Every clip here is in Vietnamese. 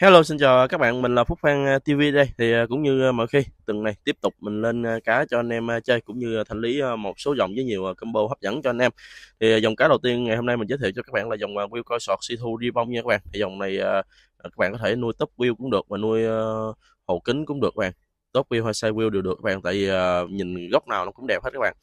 Hello xin chào các bạn, mình là Phúc Phan à, TV đây. Thì à, cũng như à, mọi khi, tuần này tiếp tục mình lên cá cho anh em chơi cũng như thành lý một số dòng với nhiều combo hấp dẫn cho anh em. Thì dòng cá đầu tiên ngày hôm nay mình giới thiệu cho các bạn là dòng Will Coi Sọt Situ Ribong nha các bạn. Thì dòng này các bạn có thể nuôi top wheel cũng được và nuôi hồ kính cũng được các bạn. Top wheel hay side wheel đều được các bạn tại vì nhìn góc nào nó cũng đẹp hết các bạn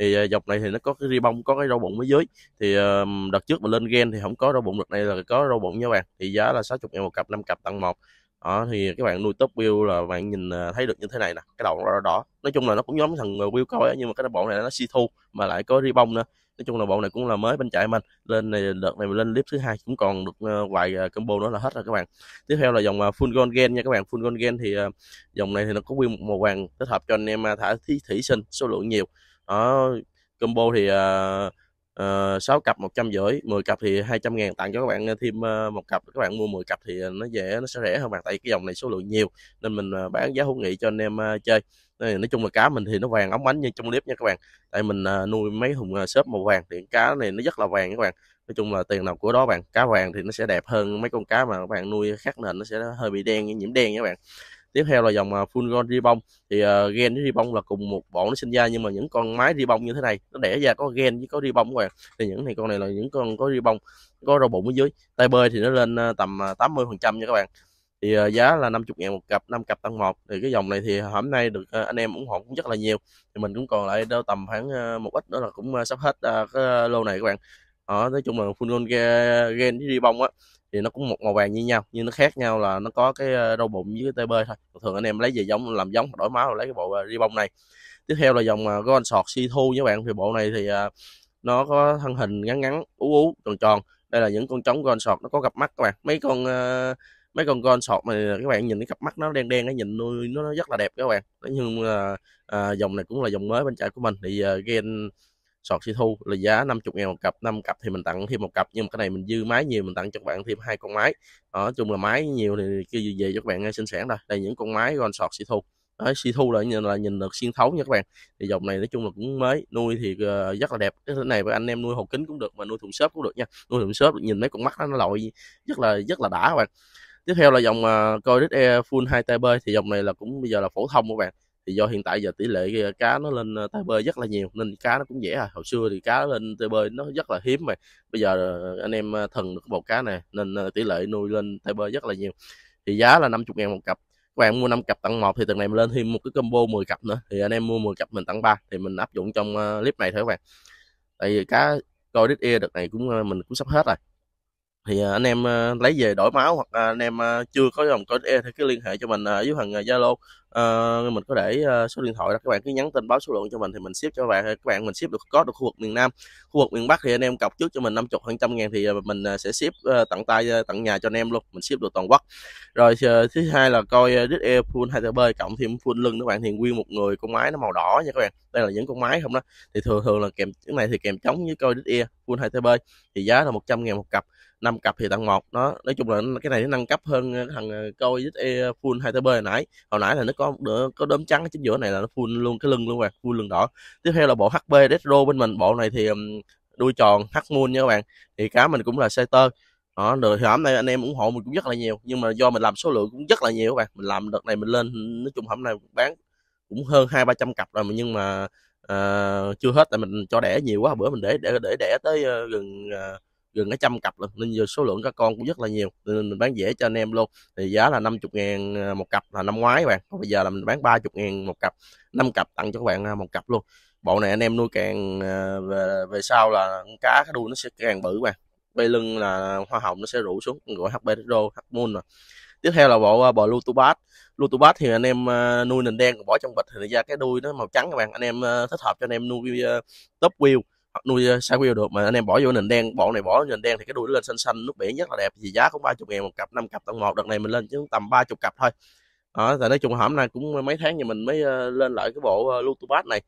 thì ờ, dọc này thì nó có cái ri bông có cái rau bụng ở dưới thì ờ, đợt trước mình lên gen thì không có rau bụng đợt này là có rau bụng nha các bạn thì giá là 60 ngàn một cặp 5 cặp tặng một đó thì các bạn nuôi top wheel là bạn nhìn ờ, thấy được như thế này nè cái đầu đỏ đỏ nói chung là nó cũng giống thằng wheel coi nhưng mà cái bộ này nó si thu mà lại có ri bông nữa nói chung là bộ này cũng là mới bên chạy mình lên này đợt này mình lên clip thứ hai cũng còn được vài combo nữa là hết rồi các bạn tiếp theo là dòng full gold gen nha các bạn full gold gen thì dòng này thì nó có nguyên màu vàng kết hợp cho anh em à, thả thí thủy sinh số lượng nhiều ở ờ, combo thì ờ, ờ, sáu uh, uh, cặp một trăm rưỡi 10 cặp thì 200 ngàn tặng cho các bạn thêm một cặp các bạn mua 10 cặp thì nó dễ nó sẽ rẻ hơn bạn tại cái dòng này số lượng nhiều nên mình bán giá hữu nghị cho anh em chơi nói chung là cá mình thì nó vàng óng ánh như trong clip nha các bạn tại mình nuôi mấy thùng xốp màu vàng thì cá này nó rất là vàng các bạn nói chung là tiền nào của đó bạn cá vàng thì nó sẽ đẹp hơn mấy con cá mà các bạn nuôi khác nền nó sẽ hơi bị đen nhiễm đen các bạn tiếp theo là dòng à, full gold ribon thì uh, gen với ribon là cùng một bọn nó sinh ra nhưng mà những con mái ribon như thế này nó đẻ ra có gen với có ribon các bạn thì những này con này là những con có ribon có rau bụng ở dưới tay bơi thì nó lên à, tầm 80 phần trăm nha các bạn thì uh, giá là 50 ngàn một cặp 5 cặp tăng một thì cái dòng này thì hôm nay được uh, anh em ủng hộ cũng rất là nhiều thì mình cũng còn lại đâu tầm khoảng uh, một ít nữa là cũng sắp hết cái lô này các bạn ở nói chung là full gold gen với ribon á thì nó cũng một màu vàng như nhau nhưng nó khác nhau là nó có cái rau ờ, bụng với cái tê bơi thôi thường anh em lấy về giống làm giống đổi máu rồi lấy cái bộ ờ, ri bông này tiếp theo là dòng ờ, gold sọt si thu các bạn thì bộ này thì nó có thân hình ngắn ngắn ú ú tròn tròn đây là những con trống gold sọt nó có cặp mắt các bạn mấy con mấy con con sọt mà các bạn nhìn cái cặp mắt nó đen đen nó nhìn nuôi nó rất là đẹp các bạn nhưng mà à, dòng này cũng là dòng mới bên trại của mình thì uh, sọt si thu là giá 50 ngàn một cặp 5 cặp thì mình tặng thêm một cặp nhưng mà cái này mình dư máy nhiều mình tặng cho các bạn thêm hai con máy đó, nói chung là máy nhiều thì kia về cho các bạn ờ, sinh sản rồi đây những con máy con sọt si thu Đấy, si thu là nhìn là nhìn được xuyên thấu nha các bạn thì dòng này nói chung là cũng mới nuôi thì ờ, rất là đẹp cái này với anh em nuôi hồ kính cũng được mà nuôi thùng xốp cũng được nha nuôi thùng xốp nhìn mấy con mắt đó, nó lội rất là rất là đã các bạn tiếp theo là dòng uh, ờ, coi full hai tay bơi thì dòng này là cũng bây giờ là phổ thông các bạn thì do hiện tại giờ tỷ lệ ờ, cá nó lên ờ, tay bơi rất là nhiều nên cá nó cũng dễ à hồi xưa thì cá lên tay bơi nó rất là hiếm mà bây giờ ờ, anh em thần được bầu cá này nên tỷ lệ nuôi lên tay bơi rất là nhiều thì giá là 50 ngàn một cặp các bạn mua 5 cặp tặng một thì tuần này mình lên thêm một cái combo 10 cặp nữa thì anh em mua 10 cặp mình tặng ba thì mình áp dụng trong clip này thôi các bạn tại vì cá coi đít e đợt này cũng mình cũng sắp hết rồi thì à, anh em à, lấy về đổi máu hoặc à, anh em chưa có dòng code e thì cứ liên hệ cho mình dưới phần zalo uh, mình có để số điện thoại đó các bạn cứ nhắn tin báo số lượng cho mình thì mình ship cho các bạn các bạn mình ship được có được khu vực miền nam khu vực miền bắc thì anh em cọc trước cho mình năm chục hơn trăm ngàn thì mình sẽ ship tận tay tận nhà cho anh em luôn mình ship được toàn quốc rồi thứ hai là coi đít e full hai b cộng thêm full lưng các bạn thì nguyên một người con máy nó màu đỏ nha các bạn đây là những con máy không đó thì thường thường là kèm cái này thì kèm trống với coi đít e full hai b thì giá là 100 ngàn một cặp năm cặp thì tặng một nó nói chung là cái này nó nâng cấp hơn ờ, thằng coi ờ, e full hai tb hồi nãy hồi nãy là nó có đỡ, có đốm trắng ở chính giữa này là nó full luôn cái lưng luôn rồi full lưng đỏ tiếp theo là bộ hb retro bên mình bộ này thì đuôi tròn hắc moon nha các bạn thì cá mình cũng là xe tơ đó được thì hôm nay anh em ủng hộ mình cũng rất là nhiều nhưng mà do mình làm số lượng cũng rất là nhiều các bạn mình làm đợt này mình lên nói chung hôm nay bán cũng hơn hai ba trăm cặp rồi nhưng mà uh, chưa hết tại mình cho đẻ nhiều quá bữa mình để để để đẻ tới uh, gần uh, gần cái trăm cặp luôn nên giờ số lượng các con cũng rất là nhiều nên mình bán dễ cho anh em luôn thì giá là 50 ngàn à, một cặp là năm ngoái các bạn còn bây giờ là mình bán 30 ngàn một cặp 5 cặp tặng cho các bạn à, một cặp luôn bộ này anh em nuôi càng à, về, về sau là con cá cái đuôi nó sẽ càng bự các bạn bê lưng là hoa hồng nó sẽ rủ xuống gọi HP Hydro Moon mà tiếp theo là bộ bò lutubat lutubat thì anh em nuôi nền đen bỏ trong bịch thì ra cái đuôi nó màu trắng các bạn anh em thích hợp cho anh em nuôi top wheel nuôi nuôi ờ, quyêu được mà anh em bỏ vô nền đen bộ này bỏ nền đen thì cái đuôi nó lên xanh xanh nước biển rất là đẹp thì giá cũng 30 ngàn một cặp 5 cặp tầng một đợt này mình lên chứ tầm 30 cặp thôi đó tại nói chung hôm nay cũng mấy tháng thì mình mới ờ, lên lại cái bộ ờ, Lutubat này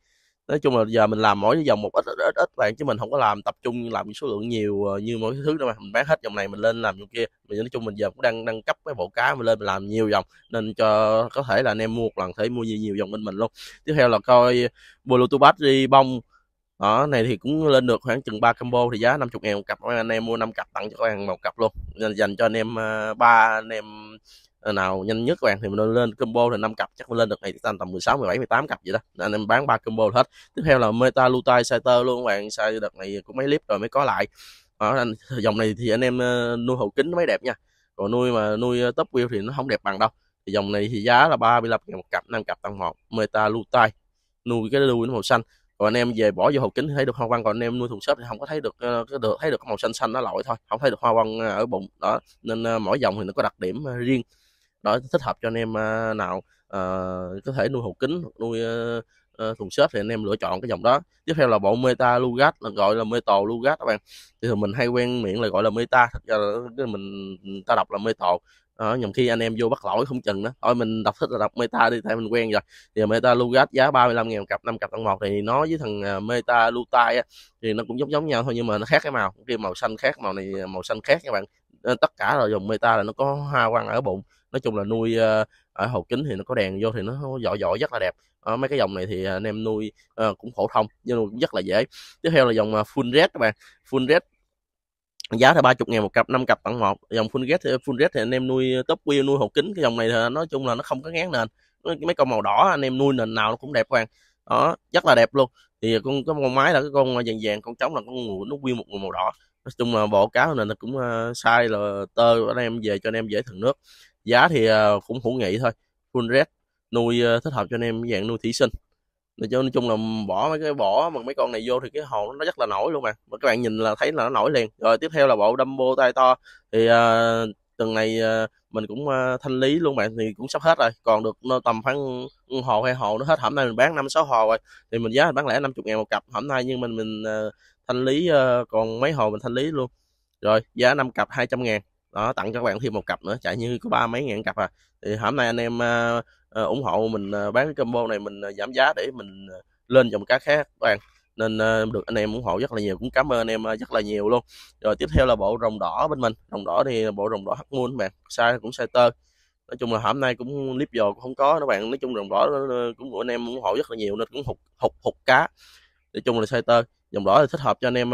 nói chung là giờ mình làm mỗi dòng một ít ít ít, ít bạn chứ mình không có làm tập trung làm số lượng nhiều như mỗi thứ đâu mà mình bán hết dòng này mình lên làm dòng kia mình nói chung mình giờ cũng đang nâng cấp cái bộ cá mình lên mình làm nhiều dòng nên cho có thể là anh em mua một lần thể mua nhiều nhiều dòng bên mình luôn tiếp theo là coi bluetooth đi bông đó này thì cũng lên được khoảng chừng 3 combo thì giá 50 ngàn một cặp anh em mua 5 cặp tặng cho các bạn một cặp luôn nên dành cho anh em à, ba anh em à, nào nhanh nhất các bạn thì mình lên combo là 5 cặp chắc mình lên được này tầm tầm 16 17 18 cặp vậy đó anh em bán ba combo hết tiếp theo là meta lutai Saiter luôn các bạn sai đợt này cũng mấy clip rồi mới có lại đó, dòng này thì anh em à, nuôi hậu kính mới đẹp nha còn nuôi mà nuôi top wheel thì nó không đẹp bằng đâu thì dòng này thì giá là 35 000 một cặp 5 cặp tăng một meta lutai nuôi cái đuôi nó màu xanh còn anh em về bỏ vô hộp kính thấy được hoa văn còn anh em nuôi thùng xốp thì không có thấy được ờ, cái được thấy được màu xanh xanh nó lội thôi không thấy được hoa văn ờ, ở bụng đó nên ờ, mỗi dòng thì nó có đặc điểm riêng đó thích hợp cho anh em nào uh, có thể nuôi hộp kính nuôi uh, uh, thùng xốp thì anh em lựa chọn cái dòng đó tiếp theo là bộ meta lugat gọi là metal lugat các bạn thì mình hay quen miệng là gọi là meta thật ra là mình ta đọc là metal à, nhầm khi anh em vô bắt lỗi không chừng đó thôi mình đọc thích là đọc meta đi tại mình quen rồi thì meta lugat giá 35 000 cặp 5 cặp tặng một thì nó với thằng à, meta lutai á, thì nó cũng giống giống nhau thôi nhưng mà nó khác cái màu kia màu xanh khác màu này à, màu xanh khác các bạn Nên ờ, tất cả là dùng meta là nó có hoa quang ở bụng nói chung là nuôi ờ, ở hồ kính thì nó có đèn vô thì nó giỏi giỏi rất là đẹp à, mấy cái dòng này thì anh em nuôi à, cũng phổ thông nhưng cũng rất là dễ tiếp theo là dòng à, full red các bạn full red giá là 30 ngàn một cặp 5 cặp tặng một dòng full red thì full red thì anh em nuôi ờ, top wheel nuôi hột kính cái dòng này thì nói chung là nó không có ngán nền mấy con màu đỏ anh em nuôi nền nào nó cũng đẹp quan đó rất là đẹp luôn thì con cái con máy là cái con ờ, vàng vàng con trống là con ngựa nó quy một người màu đỏ nói chung là bộ cá này nó cũng uh, ờ, sai là tơ anh em về cho anh em dễ thần nước giá thì uh, cũng hữu nghị thôi full red nuôi uh, thích hợp cho anh em dạng nuôi thí sinh nói chung, nói chung là bỏ mấy cái bỏ mà mấy con này vô thì cái hồ nó rất là nổi luôn mà mà các bạn nhìn là thấy là nó nổi liền rồi tiếp theo là bộ Dumbo tay to thì uh, tuần này uh, mình cũng uh, thanh lý luôn bạn thì cũng sắp hết rồi còn được nó tầm khoảng hồ hay hồ nó hết hôm nay mình bán năm sáu hồ rồi thì mình giá bán lẻ 50 ngàn một cặp hôm nay nhưng mình mình uh, thanh lý uh, còn mấy hồ mình thanh lý luôn rồi giá 5 cặp 200 ngàn đó tặng cho các bạn thêm một cặp nữa chạy như có ba mấy ngàn cặp à thì hôm nay anh em uh, Ờ, ủng hộ mình ờ, bán cái combo này mình ờ, giảm giá để mình lên dòng cá khác các bạn nên được anh em ủng hộ rất là nhiều cũng cảm ơn anh em rất là nhiều luôn rồi tiếp theo là bộ rồng đỏ bên mình rồng đỏ thì bộ rồng đỏ hắc muôn bạn sai cũng sai tơ nói chung là hôm nay cũng clip giờ cũng không có các bạn nói chung rồng đỏ cũng của anh em ủng hộ rất là nhiều nên cũng hụt hụt hụt cá nói chung là sai tơ dòng đỏ thì thích hợp cho anh em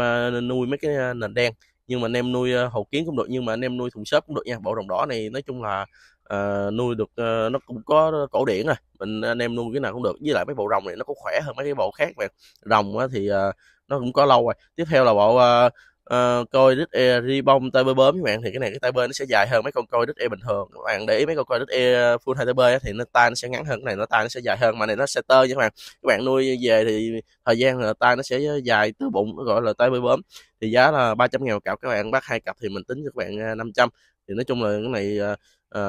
nuôi mấy cái nền đen nhưng mà anh em nuôi hầu kiến cũng được nhưng mà anh em nuôi thùng xốp cũng được nha bộ rồng đỏ này nói chung là à, nuôi được à, nó cũng có cổ điển rồi mình anh em nuôi cái nào cũng được với lại mấy bộ rồng này nó cũng khỏe hơn mấy cái bộ khác mà rồng á, thì à, nó cũng có lâu rồi tiếp theo là bộ à, à, coi đít e ribon tay bơi bướm các bạn thì cái này cái tay bơi nó sẽ dài hơn mấy con coi đít e bình thường các bạn để ý mấy con coi đít e full hai tay bơi thì nó tay nó sẽ ngắn hơn cái này nó tay nó sẽ dài hơn mà này nó sẽ tơ nha các bạn các bạn nuôi về thì thời gian là tay nó sẽ dài từ bụng nó gọi là tay bơi bướm thì giá là 300 ngàn cặp các bạn bắt hai cặp thì mình tính cho các bạn 500 thì nói chung là cái này à,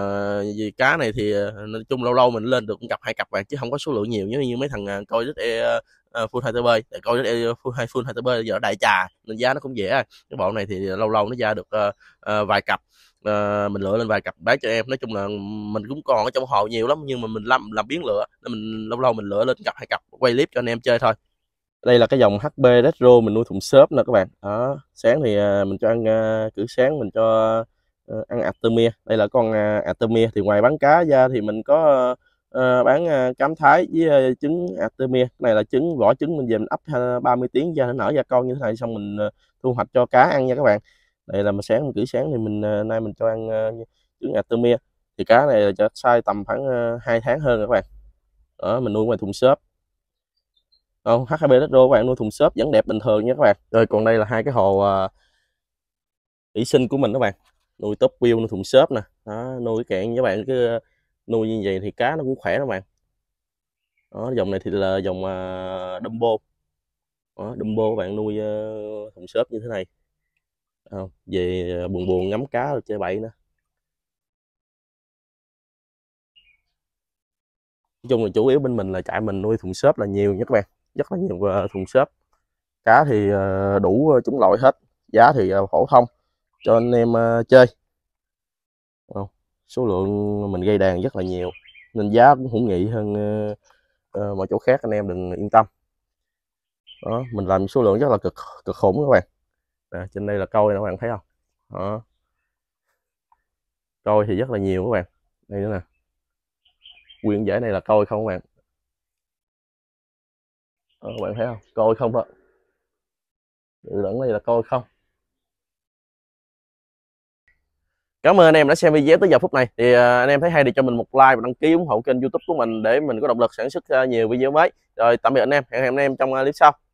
vì cá này thì ờ, nói chung lâu lâu mình lên được cũng gặp hai cặp vàng chứ không có số lượng nhiều như như mấy thằng ờ, coi rất e full hai tb để coi rất e full hai full hai bơi giờ đại trà nên giá nó cũng dễ cái bộ này thì lâu lâu nó ra được uh, vài cặp À, mình lựa lên vài cặp bán cho em nói chung là mình cũng còn ở trong hồ nhiều lắm nhưng mà mình làm làm biến lựa nên mình lâu lâu mình lựa lên cặp hai cặp quay clip cho anh em chơi thôi đây là cái dòng hb Retro mình nuôi thùng xốp nè các bạn đó sáng thì mình cho ăn cử sáng mình cho Ờ, ăn Artemia đây là con à, Artemia thì ngoài bán cá ra thì mình có uh, bán uh, cám thái với uh, trứng Artemia này là trứng vỏ trứng mình về mình ấp 30 tiếng ra nó nở ra con như thế này xong mình uh, thu hoạch cho cá ăn nha các bạn đây là mà sáng mình cử sáng thì mình uh, nay mình cho ăn uh, trứng Artemia thì cá này là size tầm khoảng uh, 2 tháng hơn các bạn đó mình nuôi ngoài thùng xốp không HB Đất các bạn nuôi thùng xốp vẫn đẹp bình thường nha các bạn rồi còn đây là hai cái hồ uh, thủy sinh của mình các bạn nuôi top view nuôi thùng xốp nè đó, nuôi kẹn các bạn cứ ờ, nuôi như vậy thì cá nó cũng khỏe đó bạn đó, dòng này thì là dòng uh, Dumbo đó, Dumbo các bạn nuôi ờ, thùng xốp như thế này à, về ờ, buồn buồn ngắm cá rồi chơi bậy nữa nói chung là chủ yếu bên mình là trại mình nuôi thùng xốp là nhiều nhất các bạn rất là nhiều thùng xốp cá thì đủ chúng loại hết giá thì phổ thông cho anh em à, chơi không? số lượng mình gây đàn rất là nhiều nên giá cũng hữu nghị hơn ờ, ờ, mọi chỗ khác anh em đừng yên tâm đó mình làm số lượng rất là cực cực khủng các bạn à, trên đây là câu này các bạn thấy không đó coi thì rất là nhiều các bạn đây nữa nè quyển giải này là coi không các bạn đó, các bạn thấy không coi không đó dự lẫn đây là coi không Cảm ơn anh em đã xem video tới giờ phút này. Thì à, anh em thấy hay thì cho mình một like và đăng ký ủng hộ kênh YouTube của mình để mình có động lực sản xuất à, nhiều video mới. Rồi tạm biệt anh em, hẹn gặp anh em trong à, clip sau.